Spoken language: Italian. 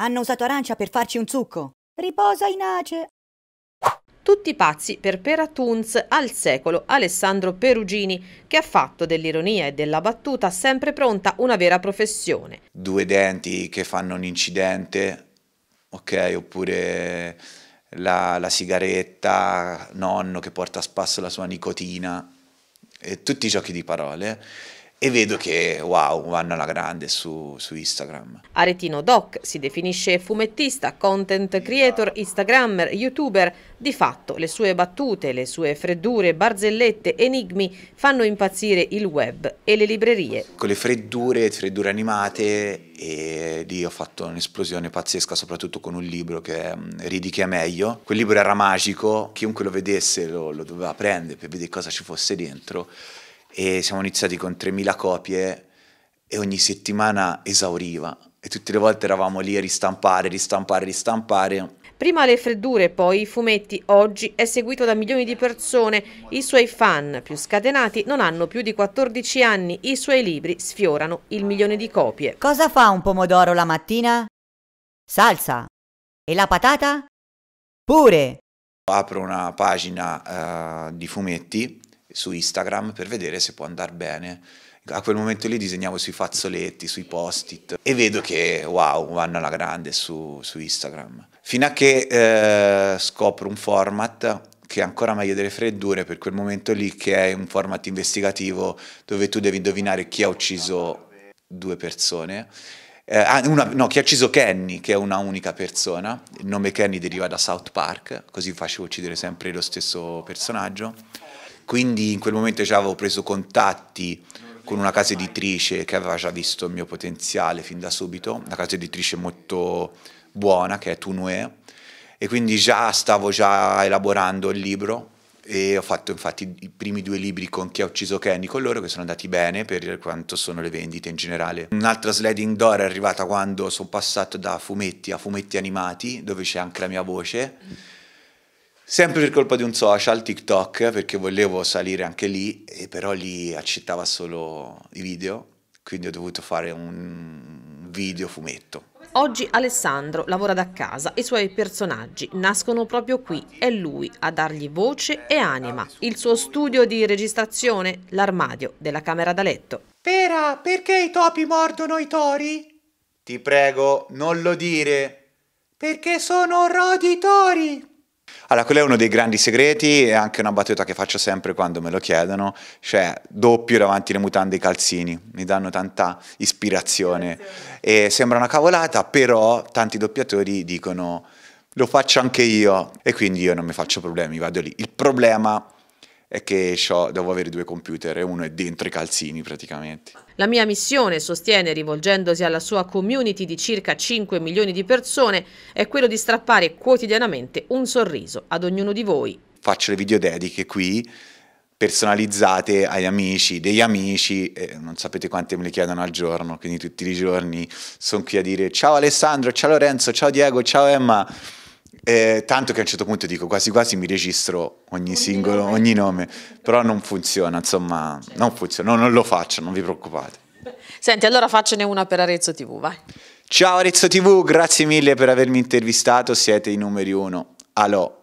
Hanno usato arancia per farci un zucco. Riposa in ace. Tutti pazzi per Peratunz al secolo Alessandro Perugini, che ha fatto dell'ironia e della battuta sempre pronta una vera professione. Due denti che fanno un incidente, ok, oppure la, la sigaretta, nonno che porta a spasso la sua nicotina, e tutti i giochi di parole e vedo che wow, vanno alla grande su, su, Instagram. Aretino Doc si definisce fumettista, content creator, esatto. instagrammer, youtuber. Di fatto le sue battute, le sue freddure, barzellette, enigmi fanno impazzire il web e le librerie. Con le freddure, freddure animate e lì ho fatto un'esplosione pazzesca soprattutto con un libro che è mm, Ridi che è meglio. Quel libro era magico, chiunque lo vedesse lo, lo doveva prendere per vedere cosa ci fosse dentro e siamo iniziati con 3.000 copie e ogni settimana esauriva e tutte le volte eravamo lì a ristampare, ristampare, ristampare. Prima le freddure, poi i fumetti, oggi è seguito da milioni di persone. I suoi fan più scatenati non hanno più di 14 anni, i suoi libri sfiorano il milione di copie. Cosa fa un pomodoro la mattina? Salsa. E la patata? Pure. Apro una pagina uh, di fumetti su Instagram per vedere se può andare bene. A quel momento lì disegnavo sui fazzoletti, sui post-it e vedo che wow, vanno alla grande su, su Instagram. Fino a che eh, scopro un format che è ancora meglio delle freddure per quel momento lì che è un format investigativo dove tu devi indovinare chi ha ucciso due persone eh, ah, una, no, chi ha ucciso Kenny, che è una unica persona, il nome Kenny deriva da South Park, così facevo uccidere sempre lo stesso personaggio. Quindi in quel momento già avevo preso contatti con una casa editrice che aveva già visto il mio potenziale fin da subito, una casa editrice molto buona che è Tunue e quindi già stavo già elaborando il libro e ho fatto infatti i primi due libri con Chi ha ucciso Kenny con loro che sono andati bene per quanto sono le vendite in generale. Un'altra sliding door è arrivata quando sono passato da fumetti a fumetti animati dove c'è anche la mia voce Sempre per colpa di un social, TikTok, perché volevo salire anche lì, e però lì accettava solo i video, quindi ho dovuto fare un video fumetto. Oggi Alessandro lavora da casa, e i suoi personaggi nascono proprio qui, è lui a dargli voce e anima. Il suo studio di registrazione, l'armadio della camera da letto. Pera, perché i topi mordono i tori? Ti prego, non lo dire. Perché sono roditori. Allora, quello è uno dei grandi segreti e anche una battuta che faccio sempre quando me lo chiedono, cioè doppio davanti le mutande e i calzini, mi danno tanta ispirazione. E sembra una cavolata, però tanti doppiatori dicono lo faccio anche io e quindi io non mi faccio problemi, vado lì. Il problema è che devo avere due computer e uno è dentro i calzini praticamente. La mia missione, sostiene rivolgendosi alla sua community di circa 5 milioni di persone, è quello di strappare quotidianamente un sorriso ad ognuno di voi. Faccio le videodediche qui, personalizzate agli amici, degli amici, eh, non sapete quante me le chiedono al giorno, quindi tutti i giorni sono qui a dire ciao Alessandro, ciao Lorenzo, ciao Diego, ciao Emma. Eh, tanto che a un certo punto dico quasi quasi mi registro ogni, ogni singolo, nome. ogni nome, però non funziona, insomma, certo. non funziona, no, non lo faccio, non vi preoccupate. Senti, allora faccene una per Arezzo TV, vai. Ciao Arezzo TV, grazie mille per avermi intervistato, siete i numeri uno. Alò.